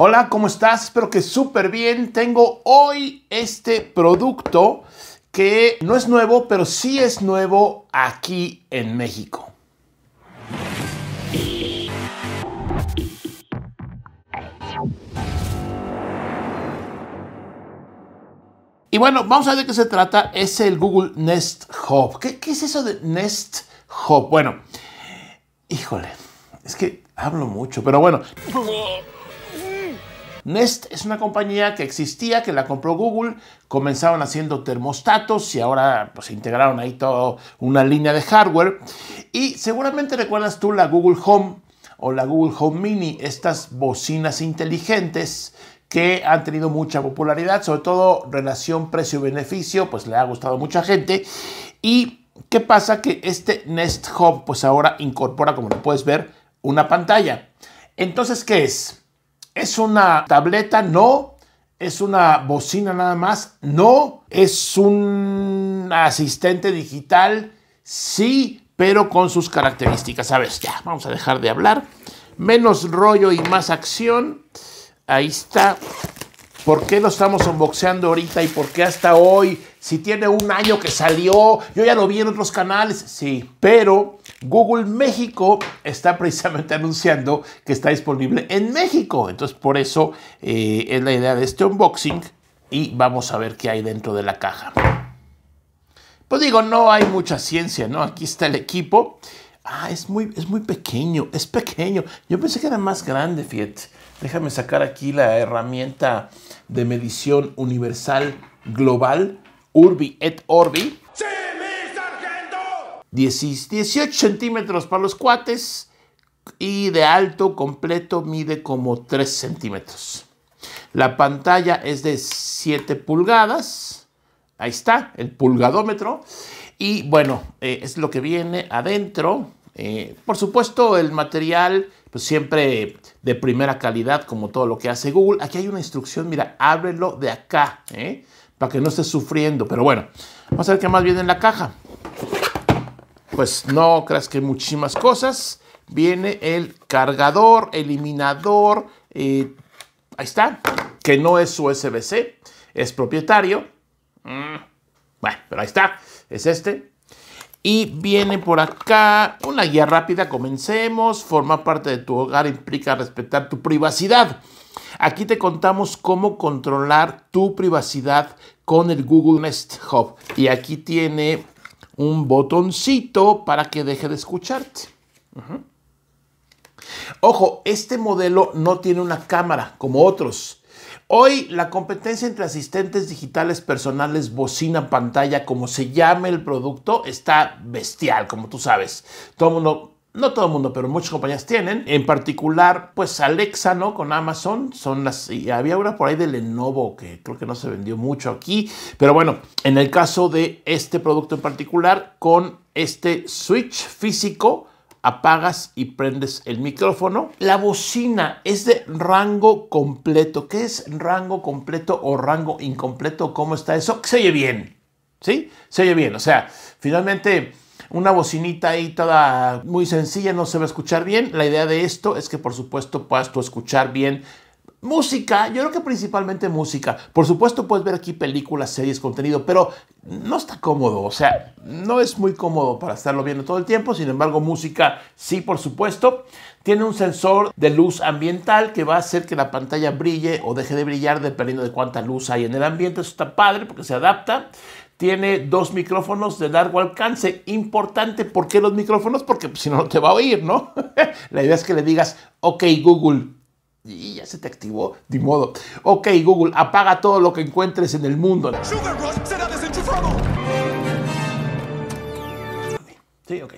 Hola, ¿cómo estás? Espero que súper bien. Tengo hoy este producto que no es nuevo, pero sí es nuevo aquí en México. Y bueno, vamos a ver de qué se trata. Es el Google Nest Hub. ¿Qué, qué es eso de Nest Hub? Bueno, híjole, es que hablo mucho, pero bueno. Nest es una compañía que existía, que la compró Google, comenzaron haciendo termostatos y ahora pues integraron ahí toda una línea de hardware. Y seguramente recuerdas tú la Google Home o la Google Home Mini, estas bocinas inteligentes que han tenido mucha popularidad, sobre todo relación precio-beneficio, pues le ha gustado a mucha gente. ¿Y qué pasa? Que este Nest Home pues ahora incorpora, como lo puedes ver, una pantalla. Entonces, ¿qué es? ¿Es una tableta? No. ¿Es una bocina nada más? No. ¿Es un asistente digital? Sí, pero con sus características. ¿sabes? ya, vamos a dejar de hablar. Menos rollo y más acción. Ahí está. ¿Por qué lo estamos unboxeando ahorita y por qué hasta hoy? Si tiene un año que salió, yo ya lo vi en otros canales. Sí, pero Google México está precisamente anunciando que está disponible en México. Entonces, por eso eh, es la idea de este unboxing y vamos a ver qué hay dentro de la caja. Pues digo, no hay mucha ciencia, ¿no? Aquí está el equipo. Ah, es muy, es muy pequeño, es pequeño. Yo pensé que era más grande, fíjate. Déjame sacar aquí la herramienta de medición universal global, Urbi et Orbi. ¡Sí, mi sargento! 18 centímetros para los cuates y de alto completo mide como 3 centímetros. La pantalla es de 7 pulgadas. Ahí está, el pulgadómetro. Y bueno, eh, es lo que viene adentro. Eh, por supuesto, el material pues, siempre de primera calidad, como todo lo que hace Google. Aquí hay una instrucción, mira, ábrelo de acá, ¿eh? para que no estés sufriendo. Pero bueno, vamos a ver qué más viene en la caja. Pues no creas que muchísimas cosas. Viene el cargador, eliminador, eh, ahí está, que no es USB-C, es propietario. Mm, bueno, pero ahí está, es este. Y viene por acá una guía rápida, comencemos. forma parte de tu hogar implica respetar tu privacidad. Aquí te contamos cómo controlar tu privacidad con el Google Nest Hub. Y aquí tiene un botoncito para que deje de escucharte. Ojo, este modelo no tiene una cámara como otros. Hoy la competencia entre asistentes digitales personales, bocina, pantalla, como se llame el producto, está bestial, como tú sabes. Todo el mundo no todo el mundo, pero muchas compañías tienen. En particular, pues Alexa, ¿no? Con Amazon, son las... Y había una por ahí de Lenovo que creo que no se vendió mucho aquí. Pero bueno, en el caso de este producto en particular, con este switch físico, apagas y prendes el micrófono. La bocina es de rango completo. ¿Qué es rango completo o rango incompleto? ¿Cómo está eso? Se oye bien, ¿sí? Se oye bien. O sea, finalmente una bocinita ahí toda muy sencilla no se va a escuchar bien. La idea de esto es que por supuesto puedas tú escuchar bien música, yo creo que principalmente música. Por supuesto puedes ver aquí películas, series, contenido, pero no está cómodo, o sea, no es muy cómodo para estarlo viendo todo el tiempo, sin embargo música sí, por supuesto. Tiene un sensor de luz ambiental que va a hacer que la pantalla brille o deje de brillar dependiendo de cuánta luz hay en el ambiente, eso está padre porque se adapta. Tiene dos micrófonos de largo alcance. Importante, ¿por qué los micrófonos? Porque pues, si no, no te va a oír, ¿no? la idea es que le digas, ok Google, y ya se te activó, de modo. Ok, Google, apaga todo lo que encuentres en el mundo. Sí, ok.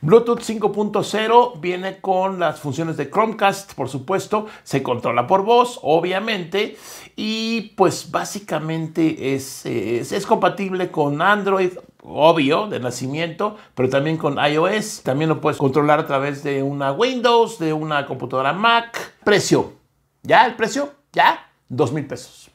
Bluetooth 5.0 viene con las funciones de Chromecast, por supuesto, se controla por voz, obviamente, y pues básicamente es compatible con Android, obvio de nacimiento, pero también con iOS. También lo puedes controlar a través de una Windows, de una computadora Mac. Precio. ¿Ya? ¿El precio? ¿Ya? Dos mil pesos.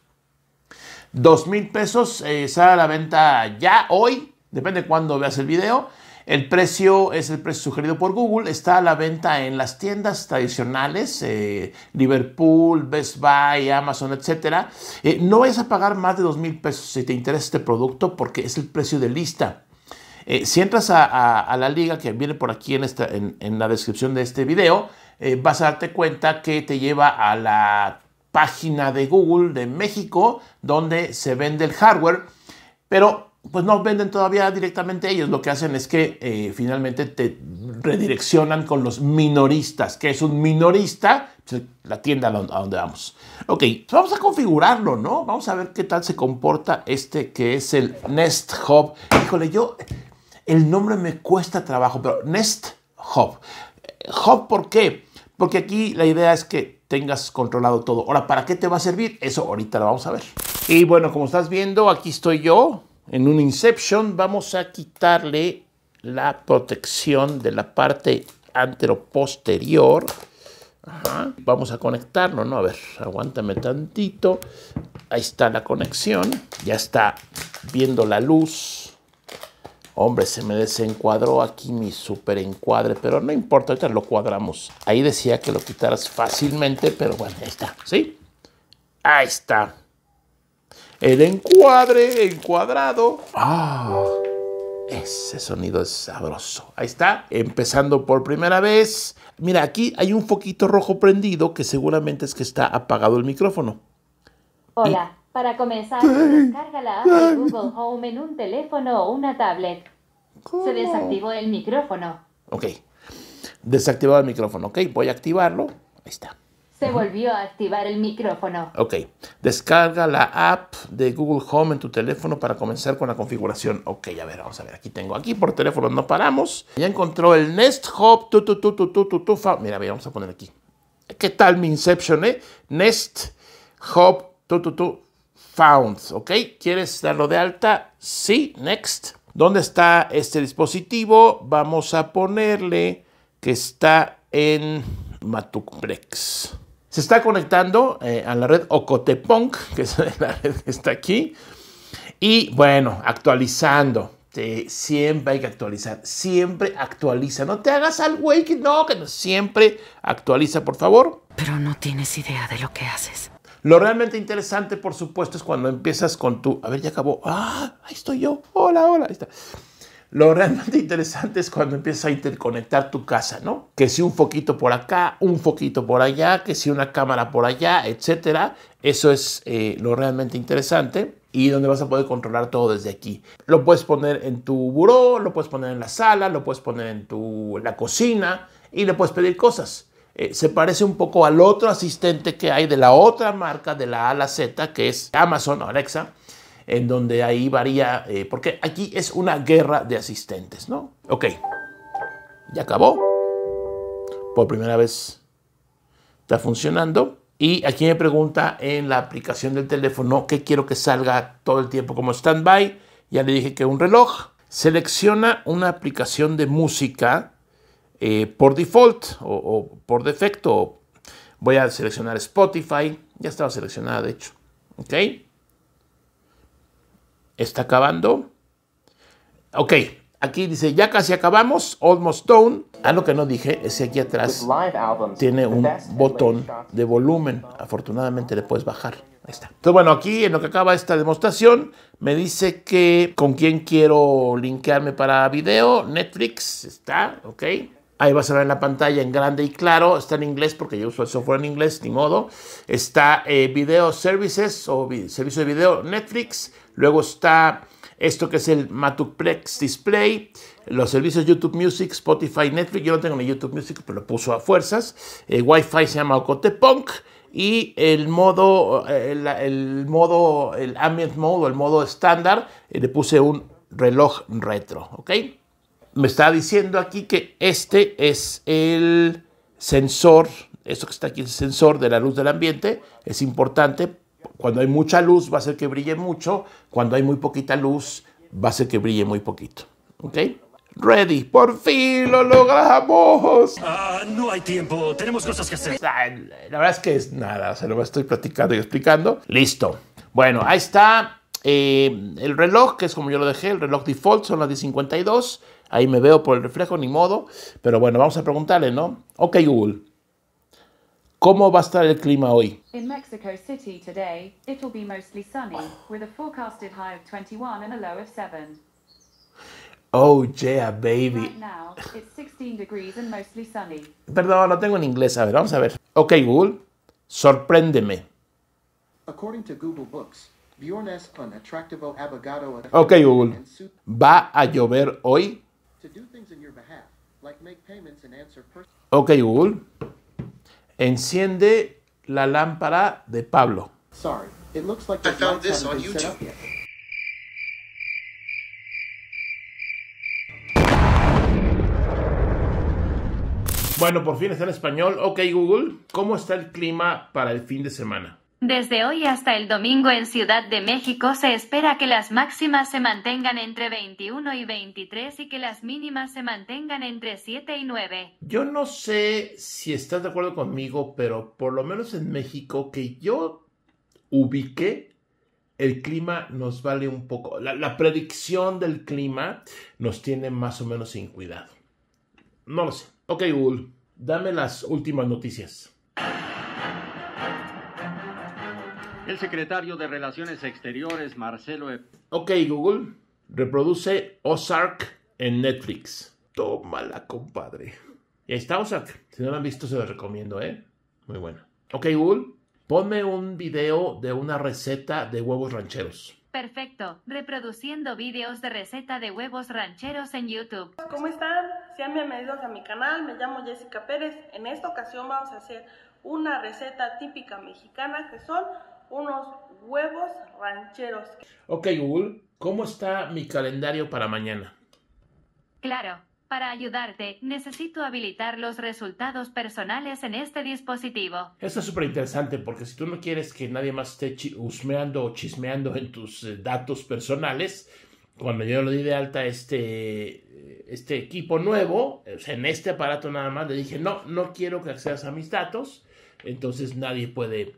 Dos mil pesos. Eh, sale a la venta ya hoy depende de cuándo veas el video. El precio es el precio sugerido por Google, está a la venta en las tiendas tradicionales, eh, Liverpool, Best Buy, Amazon, etc. Eh, no vayas a pagar más de $2,000 pesos si te interesa este producto porque es el precio de lista. Eh, si entras a, la liga que viene por aquí en, en la descripción de este video, vas a darte cuenta que te lleva a la página de Google de México donde se vende el hardware. Pero pues no venden todavía directamente ellos, lo que hacen es que eh, finalmente te redireccionan con los minoristas. Que es un minorista? Pues, la tienda a donde vamos. Ok, vamos a configurarlo, ¿no? Vamos a ver qué tal se comporta este que es el Nest Hub. Híjole, yo, el nombre me cuesta trabajo, pero Nest Hub. Hub, ¿por qué? Porque aquí la idea es que tengas controlado todo. Ahora, ¿para qué te va a servir? Eso ahorita lo vamos a ver. Y bueno, como estás viendo, aquí estoy yo en un inception, vamos a quitarle la protección de la parte anteroposterior. Ajá. Vamos a conectarlo, ¿no? A ver, aguántame tantito. Ahí está la conexión. Ya está viendo la luz. Hombre, se me desencuadró aquí mi super encuadre, pero no importa, ahorita lo cuadramos. Ahí decía que lo quitaras fácilmente, pero bueno, ahí está, ¿sí? Ahí está. El encuadre, encuadrado. ¡Ah! Ese sonido es sabroso. Ahí está, empezando por primera vez. Mira, aquí hay un foquito rojo prendido que seguramente es que está apagado el micrófono. Hola, para comenzar, descarga la app Google Home en un teléfono o una tablet. Se desactivó el micrófono. Ok, desactivado el micrófono. Ok, voy a activarlo. Ahí está. Se volvió a activar el micrófono. Ok. Descarga la app de Google Home en tu teléfono para comenzar con la configuración. Ok, a ver, vamos a ver. Aquí tengo, aquí por teléfono no paramos. Ya encontró el Nest Hub. Tu, tu, tu, tu, tu, tu, Mira, mira, vamos a poner aquí. ¿Qué tal mi Inception, eh? Nest Hub. Tu, found. Ok. ¿Quieres darlo de alta? Sí. Next. ¿Dónde está este dispositivo? Vamos a ponerle que está en Matuplex se está conectando eh, a la red Ocotepunk que es la red que está aquí. Y bueno, actualizando. siempre hay que actualizar. Siempre actualiza. No te hagas al güey que no, que no. Siempre actualiza, por favor. Pero no tienes idea de lo que haces. Lo realmente interesante, por supuesto, es cuando empiezas con tu. A ver, ya acabó. Ah, ahí estoy yo. Hola, hola. Ahí está. Lo realmente interesante es cuando empiezas a interconectar tu casa, ¿no? Que si un foquito por acá, un foquito por allá, que si una cámara por allá, etcétera. Eso es eh, lo realmente interesante y donde vas a poder controlar todo desde aquí. Lo puedes poner en tu buró, lo puedes poner en la sala, lo puedes poner en tu la cocina y le puedes pedir cosas. Eh, se parece un poco al otro asistente que hay de la otra marca de la A a la Z que es Amazon o Alexa en donde ahí varía, eh, porque aquí es una guerra de asistentes, ¿no? Ok, ya acabó. Por primera vez está funcionando. Y aquí me pregunta en la aplicación del teléfono que quiero que salga todo el tiempo como standby. Ya le dije que un reloj. Selecciona una aplicación de música eh, por default o, o por defecto. Voy a seleccionar Spotify. Ya estaba seleccionada, de hecho. ¿Ok? está acabando. Ok, aquí dice, ya casi acabamos, Almost Done. Ah, lo que no dije es que aquí atrás tiene un botón de volumen. Afortunadamente le puedes bajar. Ahí está. Entonces, bueno, aquí en lo que acaba esta demostración, me dice que con quién quiero linkearme para video. Netflix está, ok. Ahí vas a ver en la pantalla en grande y claro. Está en inglés porque yo uso el software en inglés, ni modo. Está eh, Video Services o servicio de video Netflix. Luego está esto que es el Matuplex Display, los servicios YouTube Music, Spotify, Netflix. Yo no tengo ni YouTube Music, pero lo puso a fuerzas. Eh, Wi-Fi se llama Ocote Punk. Y el modo, eh, el, modo, el ambient mode o el modo estándar, eh, le puse un reloj retro, ¿ok? me está diciendo aquí que este es el sensor, esto que está aquí es el sensor de la luz del ambiente, es importante, cuando hay mucha luz va a ser que brille mucho, cuando hay muy poquita luz va a ser que brille muy poquito, ¿ok? Ready, por fin lo logramos. Ah, no hay tiempo, tenemos cosas que hacer. La, ah, la verdad es que es nada, se lo estoy platicando y explicando. Listo. Bueno, ahí está eh, el reloj, que es como yo lo dejé, el reloj default son las 10.52. Ahí me veo por el reflejo, ni modo. Pero bueno, vamos a preguntarle, ¿no? Ok, Google. ¿Cómo va a estar el clima hoy? In Mexico City today, it'll be mostly sunny, with a forecasted high of 21 and a low of 7. Oh yeah, baby. Right now, it's 16 degrees and mostly sunny. Perdón, no tengo en inglés. A ver, vamos a ver. Ok, Google, sorpréndeme. According to Google Books, Ok, Google. ¿Va a llover hoy? Ok, Google. Enciende la lámpara de Pablo. Bueno, por fin está en español. Ok, Google, ¿cómo está el clima para el fin de semana? Desde hoy hasta el domingo en Ciudad de México se espera que las máximas se mantengan entre 21 y 23 y que las mínimas se mantengan entre 7 y 9. Yo no sé si estás de acuerdo conmigo, pero por lo menos en México que yo ubique, el clima nos vale un poco. La, predicción del clima nos tiene más o menos sin cuidado. No lo sé. Ok, Google, dame las últimas noticias. El secretario de Relaciones Exteriores, Marcelo... E ok, Google, reproduce Ozark en Netflix. Tómala, compadre. Y ahí está Ozark. Si no lo han visto, se lo recomiendo, ¿eh? Muy bueno. Ok, Google, ponme un video de una receta de huevos rancheros. Perfecto, reproduciendo videos de receta de huevos rancheros en YouTube. ¿Cómo están? Sean bienvenidos a mi canal, me llamo Jessica Pérez. En esta ocasión vamos a hacer una receta típica mexicana que son unos huevos rancheros. Ok, Google, ¿cómo está mi calendario para mañana? Claro, para ayudarte, necesito habilitar los resultados personales en este dispositivo. Esto es súper interesante porque si tú no quieres que nadie más esté husmeando o chismeando en tus eh, datos personales, cuando yo lo di de alta este, este equipo nuevo, o sea, en este aparato nada más, le dije, no, no quiero que accedas a mis datos, entonces nadie puede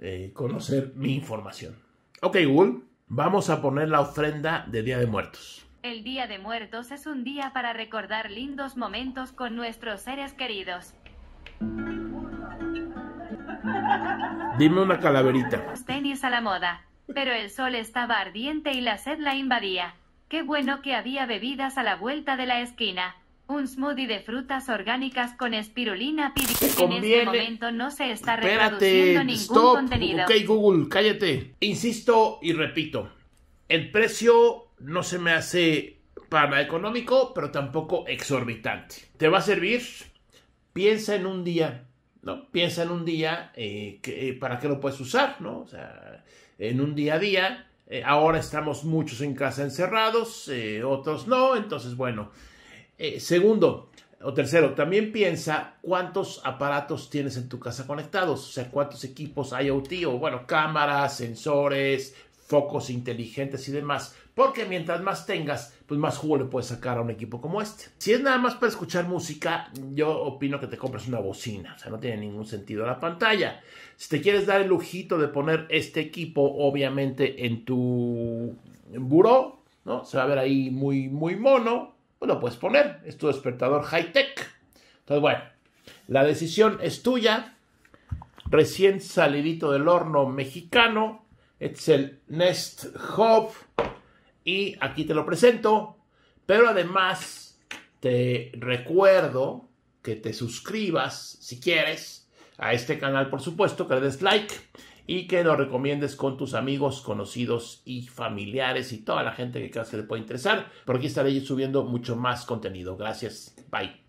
eh, conocer mi información. Ok, Google, vamos a poner la ofrenda de Día de Muertos. El Día de Muertos es un día para recordar lindos momentos con nuestros seres queridos. Dime una calaverita. Tenis a la moda. Pero el sol estaba ardiente y la sed la invadía. Qué bueno que había bebidas a la vuelta de la esquina. Un smoothie de frutas orgánicas con espirulina que En este momento no se está reproduciendo ningún contenido. Ok, Google, cállate. Insisto y repito, el precio no se me hace para económico, pero tampoco exorbitante. ¿Te va a servir? Piensa en un día, ¿no? Piensa en un día para eh, que, eh, para qué lo puedes usar, ¿no? O sea, en un día a día. Eh, ahora estamos muchos en casa encerrados, otros no, entonces bueno. Eh, segundo o tercero, también piensa cuántos aparatos tienes en tu casa conectados, o sea, cuántos equipos IoT o, bueno, cámaras, sensores, focos inteligentes y demás. Porque mientras más tengas, pues más jugo le puedes sacar a un equipo como este. Si es nada más para escuchar música, yo opino que te compres una bocina. O sea, no tiene ningún sentido la pantalla. Si te quieres dar el lujito de poner este equipo, obviamente, en tu buró, ¿no? Se va a ver ahí muy, muy mono pues lo puedes poner. Es tu despertador high-tech. Entonces, bueno, la decisión es tuya. Recién salidito del horno mexicano. Es el Nest Hub. Y aquí te lo presento. Pero además, te recuerdo que te suscribas si quieres a este canal, por supuesto, que le des like y que lo recomiendes con tus amigos, conocidos y familiares y toda la gente que creas que le puede interesar. Porque estaré subiendo mucho más contenido. Gracias. Bye.